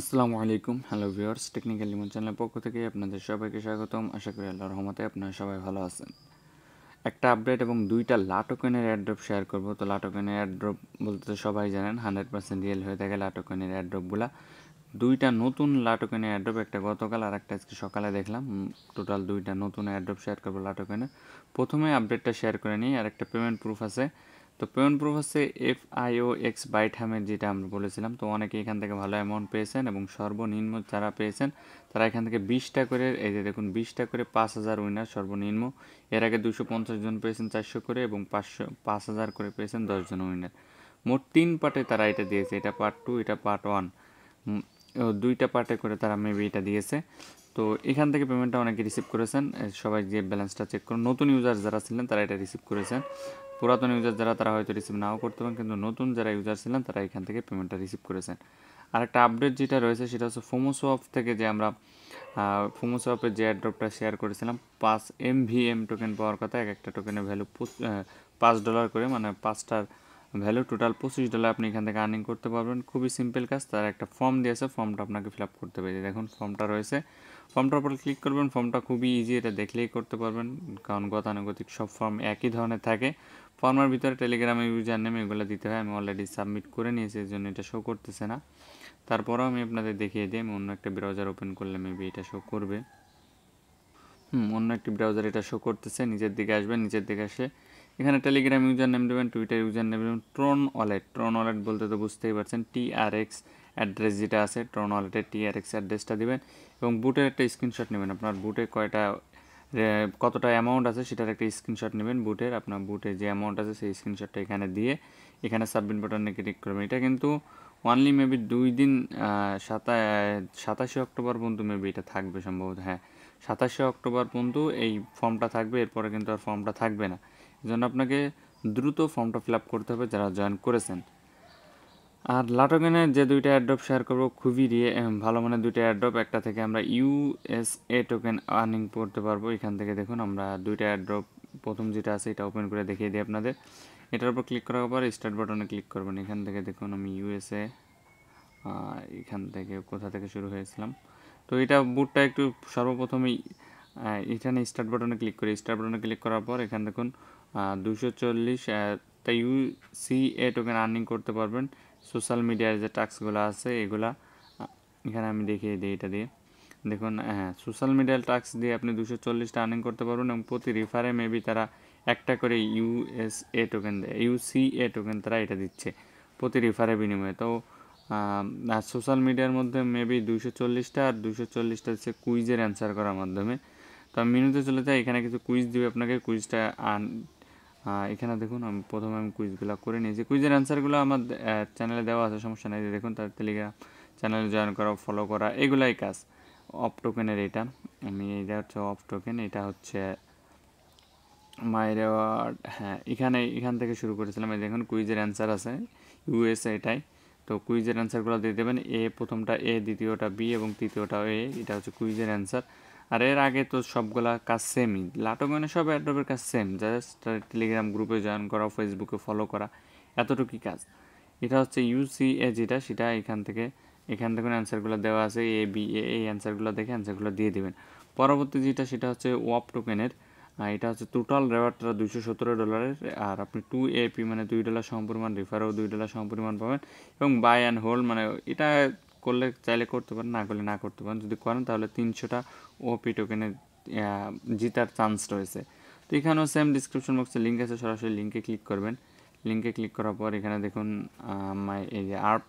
আসসালামু আলাইকুম hello viewers technical Limon চ্যানেলের পক্ষ থেকে আপনাদের সবাইকে স্বাগতম আশা করি আল্লাহ রহমতে আপনারা সবাই ভালো আছেন একটা আপডেট এবং দুইটা লাটোকেনের অ্যাড্রপ শেয়ার করব তো লাটোকেনের অ্যাড্রপ বলতে তো সবাই জানেন হান্ড্রেড পার্সেন্ট রিয়েল হয়ে থাকে লাটোকেনের অ্যাড্রপগুলা দুইটা নতুন লাটোকেনের অ্যাড্রপ একটা গতকাল আর একটা আজকে সকালে দেখলাম টোটাল দুইটা নতুন অ্যাড্রপ শেয়ার করবো লাটোকেনের প্রথমে আপডেটটা শেয়ার করে নিই আর একটা পেমেন্ট প্রুফ আছে তো পেমেন্ট প্রুফ হচ্ছে এফ আইও এক্স বাই ঠামের যেটা আমরা বলেছিলাম তো অনেকে এখান থেকে ভালো অ্যামাউন্ট পেয়েছেন এবং সর্বনিম্ন যারা পেয়েছেন তারা এখান থেকে বিশটা করে এই যে দেখুন বিশটা করে পাঁচ হাজার উইনার সর্বনিম্ন এর আগে দুশো পঞ্চাশ জন পেয়েছেন চারশো করে এবং পাঁচশো পাঁচ হাজার করে পেয়েছেন দশজন উইনার মোট তিন পার্টে তারা এটা দিয়েছে এটা পার্ট টু এটা পার্ট ওয়ান দুইটা পার্টে করে তারা মেবি এটা দিয়েছে তো এখান থেকে পেমেন্টটা অনেকে রিসিভ করেছেন সবাই যে ব্যালেন্সটা চেক করুন নতুন ইউজার যারা ছিলেন তারা এটা রিসিভ করেছেন পুরাতন ইউজার যারা তারা হয়তো রিসিভ নাও করতে পারেন কিন্তু নতুন যারা ইউজার ছিলেন তারা এখান থেকে পেমেন্টটা রিসিভ করেছেন আর একটা আপডেট যেটা রয়েছে সেটা হচ্ছে ফোমোসোয়াপ থেকে যে আমরা ফোমোসোয়াপের যে অ্যাড্রপটা শেয়ার করেছিলাম পাঁচ এম ভি এম টোকেন পাওয়ার কথা এক একটা টোকেনের ভ্যালু পাঁচ ডলার করে মানে পাঁচটার ভ্যালু টোটাল পঁচিশ ডলার আপনি এখান থেকে আর্নিং করতে পারবেন খুবই সিম্পল কাজ তার একটা ফর্ম দিয়েছে ফর্মটা আপনাকে ফিল করতে হবে দেখুন ফর্মটা রয়েছে ফর্মটার উপরে ক্লিক করবেন ফর্মটা খুবই ইজি এটা দেখলেই করতে পারবেন কারণ গতানুগতিক সব ফর্ম একই ধরনের থাকে ফর্মের ভিতরে টেলিগ্রামে ইউজার নেম এগুলো দিতে হয় আমি অলরেডি সাবমিট করে নিয়েছি এই জন্য এটা শো করতেছে না তারপরেও আমি আপনাদের দেখিয়ে দিই আমি অন্য একটা ব্রাউজার ওপেন করলে মেবি এটা শো করবে অন্য একটি ব্রাউজার এটা শো করতেছে নিজের দিকে আসবে নিচের দিকে আসে এখানে টেলিগ্রাম ইউজার নেম দেবেন টুইটার ইউজার নেম দেবেন ট্রন ওয়ালেট ট্রন ওয়ালেট বলতে তো বুঝতেই পারছেন টি আর এক্স অ্যাড্রেস যেটা আছে ট্রন ওয়ালেটের এক্স অ্যাড্রেসটা দিবেন এবং বুটের একটা স্ক্রিনশট নেবেন আপনার বুটে কয়টা কতটা অ্যামাউন্ট আছে সেটার একটা স্ক্রিনশট নেবেন বুটের আপনার বুটে যে অ্যামাউন্ট আছে সেই স্ক্রিনশটটা এখানে দিয়ে এখানে সাবমিট বাটনে ক্লিক করবেন এটা কিন্তু ওয়ানলি মেবি দুই দিন সাতা সাতাশে অক্টোবর পর্যন্ত মেবি এটা থাকবে সম্ভবত হ্যাঁ সাতাশে অক্টোবর পর্যন্ত এই ফর্মটা থাকবে এরপরে কিন্তু আর ফর্মটা থাকবে না যেন আপনাকে দ্রুত ফর্মটা ফিল করতে হবে যারা জয়েন করেছেন আর লাটকেনের যে দুইটা অ্যাড্রপ শেয়ার করবো খুবই ভালো মানে দুইটা অ্যাড্রপ একটা থেকে আমরা ইউএসএ টোকেন আর্নিং করতে পারবো এখান থেকে দেখুন আমরা দুইটা অ্যাড্রপ প্রথম যেটা আছে এটা ওপেন করে দেখিয়ে দিই আপনাদের এটার উপর ক্লিক করার পর স্টার্ট বাটনে ক্লিক করবেন এখান থেকে দেখুন আমি ইউএসএ এখান থেকে কোথা থেকে শুরু হয়েছিলাম তো এটা বুটটা একটু সর্বপ্রথমেই এখানে স্টার্ট বাটনে ক্লিক করি স্টার্ট বাটনে ক্লিক করার পর এখানে দেখুন দুশো চল্লিশ তা সি এ টোকেন আর্নিং করতে পারবেন সোশ্যাল মিডিয়ার যে টাস্কগুলো আছে এগুলা এখানে আমি দেখিয়ে দিই এটা দিয়ে দেখুন হ্যাঁ সোশ্যাল মিডিয়ার টাস্ক দিয়ে আপনি দুশো চল্লিশটা আর্নিং করতে পারবেন এবং প্রতি রেফারে মেবি তারা একটা করে ইউএস এ টোকেন দেয় ইউসি এ টোকেন তারা এটা দিচ্ছে প্রতি রিফারে বিনিময়ে তো সোশ্যাল মিডিয়ার মধ্যে মেবি দুশো চল্লিশটা আর দুশো চল্লিশটা হচ্ছে কুইজের অ্যান্সার করার মাধ্যমে তো আমি মেনুতে চলে যাই এখানে কিছু কুইজ দিবে আপনাকে কুইজটা আন এখানে দেখুন আমি প্রথমে আমি কুইজগুলো করে নিয়েছি কুইজের অ্যান্সারগুলো আমার চ্যানেলে দেওয়া আছে সমস্যা নেই দেখুন তার টেলিগ্রাম চ্যানেলে জয়েন করা ফলো করা এগুলাই কাজ অফ টোকেনের এটা আমি এটা হচ্ছে অফ টোকেন এটা হচ্ছে মাই রেওয়ার্ড হ্যাঁ এখানে এখান থেকে শুরু করেছিলাম এই দেখুন কুইজের অ্যান্সার আছে ইউএস এটাই তো কুইজের অ্যান্সারগুলো দিয়ে দেবেন এ প্রথমটা এ দ্বিতীয়টা বি এবং তৃতীয়টা এ এটা হচ্ছে কুইজের অ্যান্সার আর এর আগে তো সবগুলা কাজ সেমই লাটকনে সব অ্যাডোবের কাজ সেম জাস্ট টেলিগ্রাম গ্রুপে জয়েন করা ফেসবুকে ফলো করা এতটুকুই কাজ এটা হচ্ছে ইউসিএ যেটা সেটা এখান থেকে এখান থেকে অ্যান্সারগুলো দেওয়া আছে এ বি এ এই অ্যান্সারগুলো দেখে অ্যান্সারগুলো দিয়ে দেবেন পরবর্তী যেটা সেটা হচ্ছে ওয়াপ টোকেনের এটা হচ্ছে টোটাল রেওয়ার্ডটা দুইশো সতেরো ডলারের আর আপনি টু এপি মানে দুই ডলার সমপরিমাণ রিফারও দুই ডলার সমপরিমাণ পাবেন এবং বাই অ্যান্ড হোল্ড মানে এটা করলে চাইলে করতে পারেন না করলে না করতে পারেন যদি করেন তাহলে তিনশোটা ওপি টোকেনে জিতার চান্স রয়েছে তো এখানেও সেম ডিসক্রিপশন বক্সে লিঙ্ক আছে সরাসরি লিঙ্কে ক্লিক করবেন লিঙ্কে ক্লিক করার পর এখানে দেখুন মাই এই যে আর্প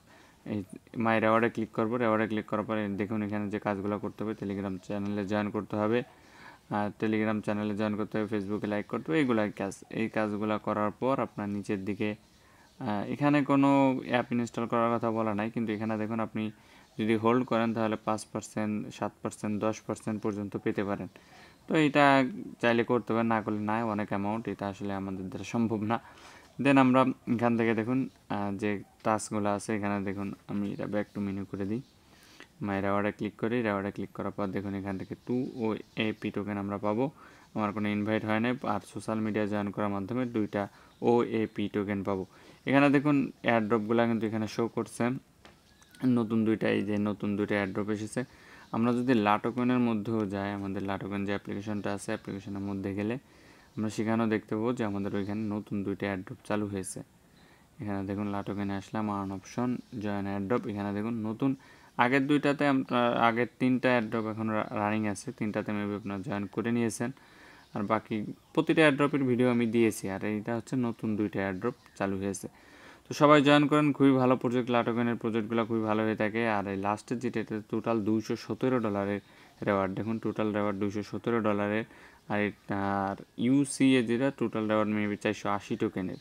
এই মাই রেওয়ার্ডে ক্লিক করবো রেওয়ার্ডে ক্লিক করার পরে দেখুন এখানে যে কাজগুলো করতে হবে টেলিগ্রাম চ্যানেলে জয়েন করতে হবে আর টেলিগ্রাম চ্যানেলে জয়েন করতে হবে ফেসবুকে লাইক করতে হবে এইগুলো কাজ এই কাজগুলো করার পর আপনার নিচের দিকে এখানে কোনো অ্যাপ ইনস্টল করার কথা বলা নাই কিন্তু এখানে দেখুন আপনি যদি হোল্ড করেন তাহলে পাঁচ পার্সেন্ট সাত পার্সেন্ট দশ পার্সেন্ট পর্যন্ত পেতে পারেন তো এটা চাইলে করতে পারেন না করলে নাই অনেক অ্যামাউন্ট এটা আসলে আমাদের দ্বারা সম্ভব না দেন আমরা এখান থেকে দেখুন যে টাস্কগুলো আছে এখানে দেখুন আমি এটা ব্যাক টু মেনু করে দিই মাই রেওয়ার্ডে ক্লিক করি রেওয়ার্ডে ক্লিক করার পর দেখুন এখান থেকে two O A P token আমরা পাবো আমার কোনো ইনভাইট হয় নাই আর সোশ্যাল মিডিয়া জয়েন করার মাধ্যমে দুইটা ও এ পি টোকেন পাবো এখানে দেখুন এয়ারড্রপগুলো কিন্তু এখানে শো করছে নতুন দুইটা এই যে নতুন দুইটা এয়ারড্রপ এসেছে আমরা যদি লাটোকনের মধ্যেও যাই আমাদের লাটোকন যে অ্যাপ্লিকেশনটা আছে অ্যাপ্লিকেশনের মধ্যে গেলে আমরা সেখানেও দেখতে পাবো যে আমাদের ওইখানে নতুন দুইটা অ্যাড্রপ চালু হয়েছে এখানে দেখুন লাটোকনে আসলাম আর্ন অপশন জয়েন অ্যাড্রপ এখানে দেখুন নতুন আগের দুইটাতে আপনার আগের তিনটা অ্যাড্রপ এখন রানিং আছে তিনটাতে মেবি আপনার জয়েন করে নিয়েছেন আর বাকি প্রতিটা এয়ারড্রপের ভিডিও আমি দিয়েছি আর এইটা হচ্ছে নতুন দুইটা এয়ারড্রপ চালু হয়েছে তো সবাই জয়েন করেন খুবই ভালো প্রজেক্ট লাটোকেনের প্রজেক্টগুলো খুবই ভালো হয়ে থাকে আর এই লাস্টের যেটা এটা টোটাল দুশো সতেরো ডলারের রেওয়ার্ড দেখুন টোটাল রেওয়ার্ড দুশো সতেরো ডলারের আর আর ইউসিএ যেটা টোটাল রেওয়ার্ড মেবি চারশো আশি টোকেনের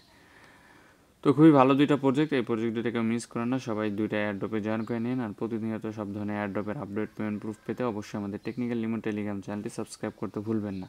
তো খুবই ভালো দুইটা প্রজেক্ট এই প্রজেক্ট দুটাকে মিস করেন না সবাই দুইটা অ্যাড্রপে জয়েন করে নিন আর প্রতিনিয়ত সব ধরনের অ্যাড্রপের আপডেট পেমেন্ট প্রুফ পেতে অবশ্যই আমাদের টেকনিক্যাল লিমিট টেলিগ্রাম চ্যানেলটি সাবস্ক্রাইব করতে ভুলবেন না